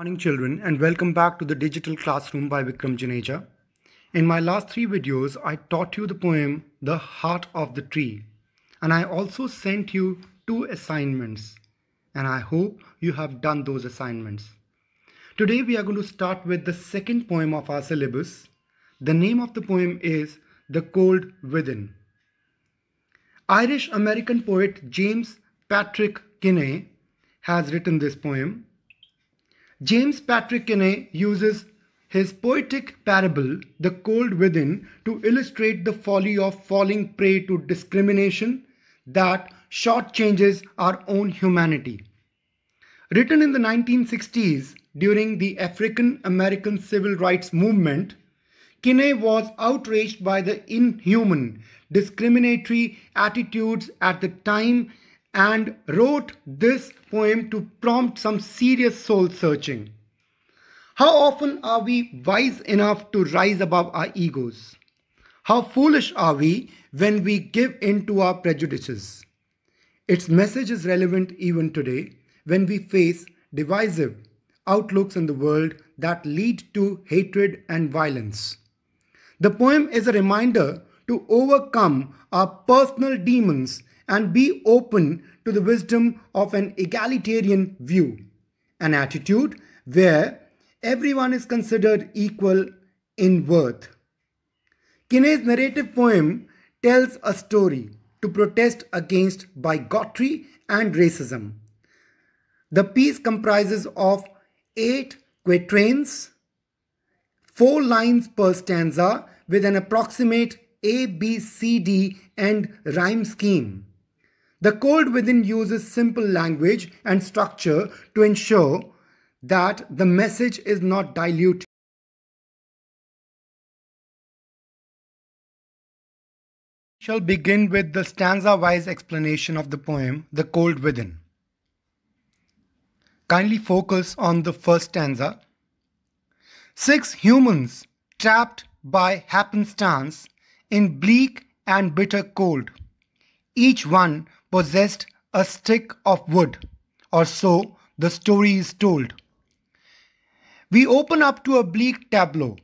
Morning children and welcome back to the Digital Classroom by Vikram Juneja. In my last three videos, I taught you the poem The Heart of the Tree and I also sent you two assignments and I hope you have done those assignments. Today we are going to start with the second poem of our syllabus. The name of the poem is The Cold Within. Irish-American poet James Patrick Kinney has written this poem James Patrick Kinney uses his poetic parable, The Cold Within, to illustrate the folly of falling prey to discrimination that shortchanges our own humanity. Written in the 1960s during the African American Civil Rights Movement, Kinney was outraged by the inhuman, discriminatory attitudes at the time and wrote this poem to prompt some serious soul searching. How often are we wise enough to rise above our egos? How foolish are we when we give in to our prejudices? Its message is relevant even today when we face divisive outlooks in the world that lead to hatred and violence. The poem is a reminder to overcome our personal demons and be open to the wisdom of an egalitarian view, an attitude where everyone is considered equal in worth. Kinney's narrative poem tells a story to protest against bigotry and racism. The piece comprises of eight quatrains, four lines per stanza with an approximate A, B, C, D and rhyme scheme. The code within uses simple language and structure to ensure that the message is not diluted. shall begin with the stanza-wise explanation of the poem, The Cold Within. Kindly focus on the first stanza. Six humans trapped by happenstance in bleak and bitter cold, each one possessed a stick of wood, or so the story is told. We open up to a bleak tableau.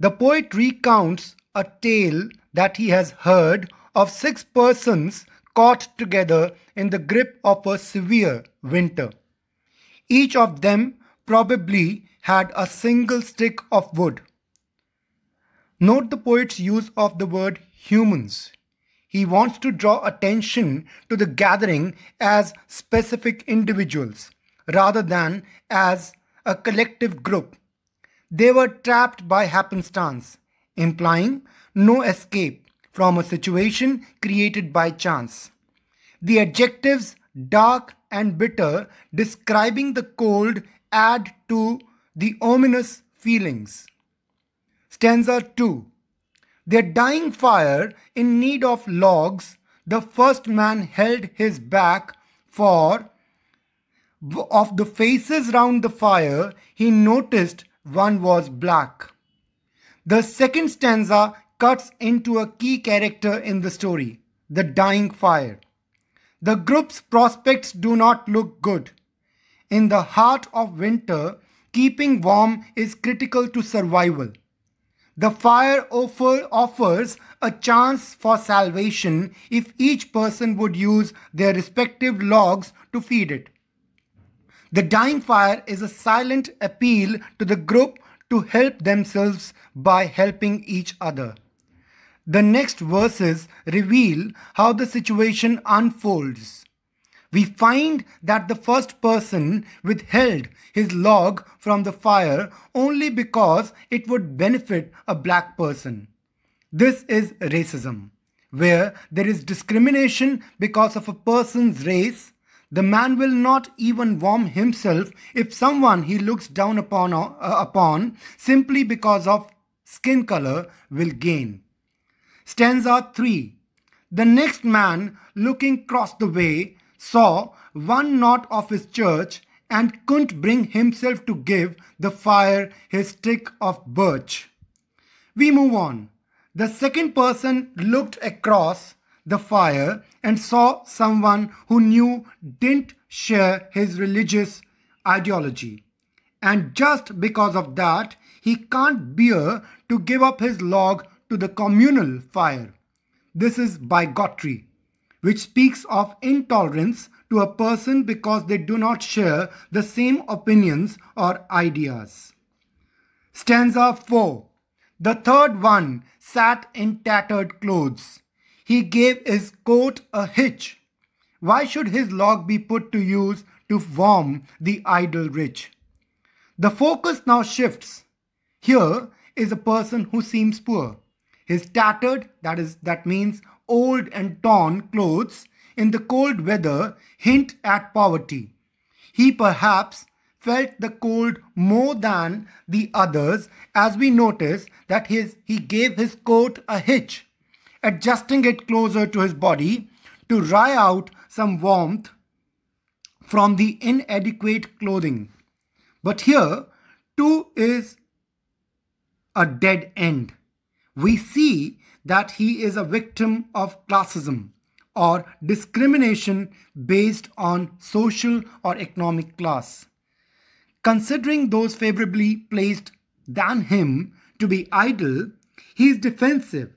The poet recounts a tale that he has heard of six persons caught together in the grip of a severe winter. Each of them probably had a single stick of wood. Note the poet's use of the word humans he wants to draw attention to the gathering as specific individuals rather than as a collective group. They were trapped by happenstance, implying no escape from a situation created by chance. The adjectives dark and bitter describing the cold add to the ominous feelings. Stanza 2 their dying fire in need of logs, the first man held his back for of the faces round the fire, he noticed one was black. The second stanza cuts into a key character in the story, the dying fire. The group's prospects do not look good. In the heart of winter, keeping warm is critical to survival. The fire offer offers a chance for salvation if each person would use their respective logs to feed it. The dying fire is a silent appeal to the group to help themselves by helping each other. The next verses reveal how the situation unfolds we find that the first person withheld his log from the fire only because it would benefit a black person. This is racism, where there is discrimination because of a person's race. The man will not even warm himself if someone he looks down upon, uh, upon simply because of skin color will gain. Stanza 3 The next man looking cross the way saw one knot of his church and couldn't bring himself to give the fire his stick of birch. We move on. The second person looked across the fire and saw someone who knew didn't share his religious ideology. And just because of that, he can't bear to give up his log to the communal fire. This is by Godfrey which speaks of intolerance to a person because they do not share the same opinions or ideas. Stanza 4 The third one sat in tattered clothes. He gave his coat a hitch. Why should his log be put to use to warm the idle rich? The focus now shifts. Here is a person who seems poor. His tattered, that is, that means old and torn clothes in the cold weather hint at poverty. He perhaps felt the cold more than the others as we notice that his, he gave his coat a hitch, adjusting it closer to his body to dry out some warmth from the inadequate clothing. But here, too is a dead end we see that he is a victim of classism or discrimination based on social or economic class. Considering those favorably placed than him to be idle, he is defensive,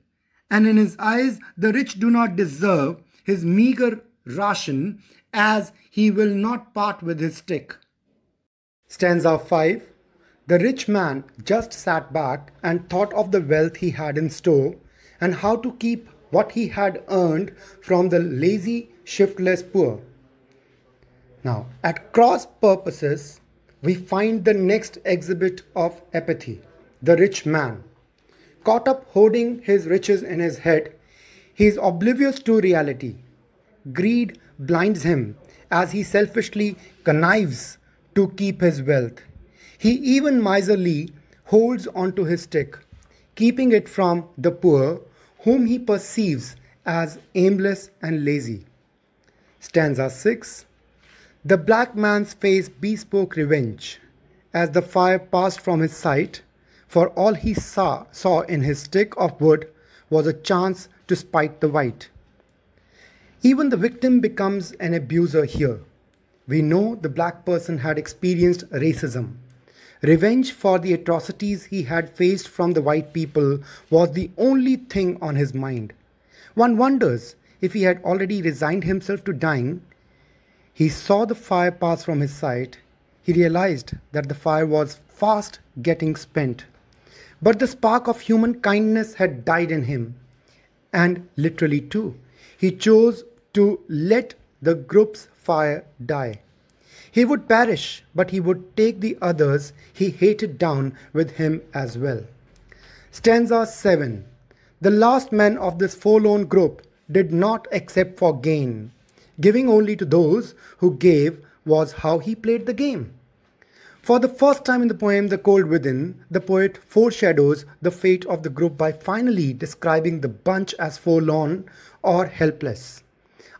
and in his eyes, the rich do not deserve his meager ration as he will not part with his stick. Stanza 5 the rich man just sat back and thought of the wealth he had in store and how to keep what he had earned from the lazy, shiftless poor. Now, at cross purposes, we find the next exhibit of apathy the rich man. Caught up holding his riches in his head, he is oblivious to reality. Greed blinds him as he selfishly connives to keep his wealth. He even miserly holds onto his stick, keeping it from the poor, whom he perceives as aimless and lazy. Stanza 6 The black man's face bespoke revenge as the fire passed from his sight, for all he saw, saw in his stick of wood was a chance to spite the white. Even the victim becomes an abuser here. We know the black person had experienced racism. Revenge for the atrocities he had faced from the white people was the only thing on his mind. One wonders if he had already resigned himself to dying. He saw the fire pass from his sight. He realized that the fire was fast getting spent. But the spark of human kindness had died in him. And literally, too, he chose to let the group's fire die. He would perish, but he would take the others he hated down with him as well. Stanza 7 The last man of this forlorn group did not accept for gain. Giving only to those who gave was how he played the game. For the first time in the poem The Cold Within, the poet foreshadows the fate of the group by finally describing the bunch as forlorn or helpless.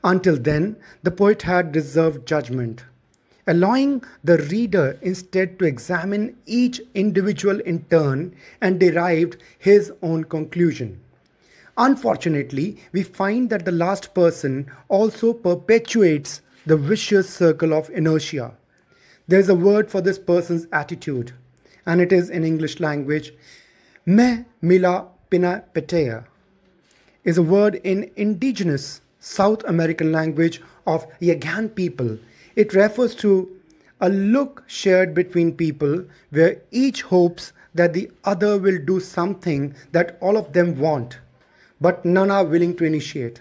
Until then, the poet had reserved judgment, allowing the reader instead to examine each individual in turn and derived his own conclusion. Unfortunately, we find that the last person also perpetuates the vicious circle of inertia. There is a word for this person's attitude, and it is in English language, me mila pinapetea, is a word in indigenous South American language of Yagan people it refers to a look shared between people where each hopes that the other will do something that all of them want, but none are willing to initiate.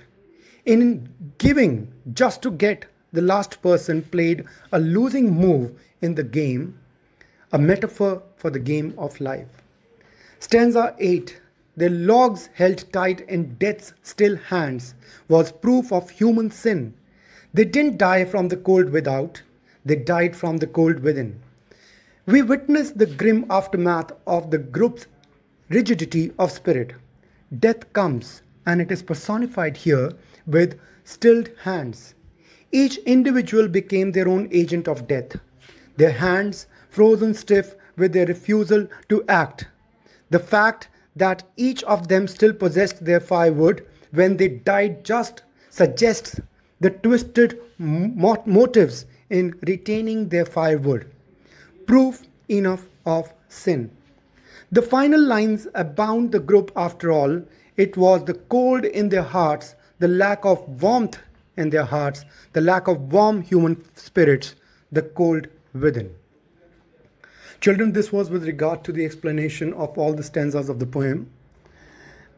In giving just to get, the last person played a losing move in the game, a metaphor for the game of life. Stanza 8 the logs held tight in death's still hands was proof of human sin they didn't die from the cold without, they died from the cold within. We witnessed the grim aftermath of the group's rigidity of spirit. Death comes, and it is personified here with stilled hands. Each individual became their own agent of death, their hands frozen stiff with their refusal to act. The fact that each of them still possessed their firewood when they died just suggests the twisted mot motives in retaining their firewood. Proof enough of sin. The final lines abound the group after all. It was the cold in their hearts, the lack of warmth in their hearts, the lack of warm human spirits, the cold within. Children, this was with regard to the explanation of all the stanzas of the poem.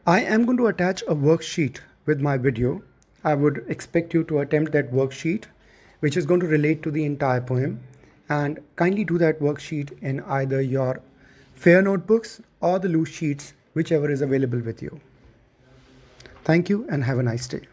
I am going to attach a worksheet with my video I would expect you to attempt that worksheet, which is going to relate to the entire poem. And kindly do that worksheet in either your fair notebooks or the loose sheets, whichever is available with you. Thank you and have a nice day.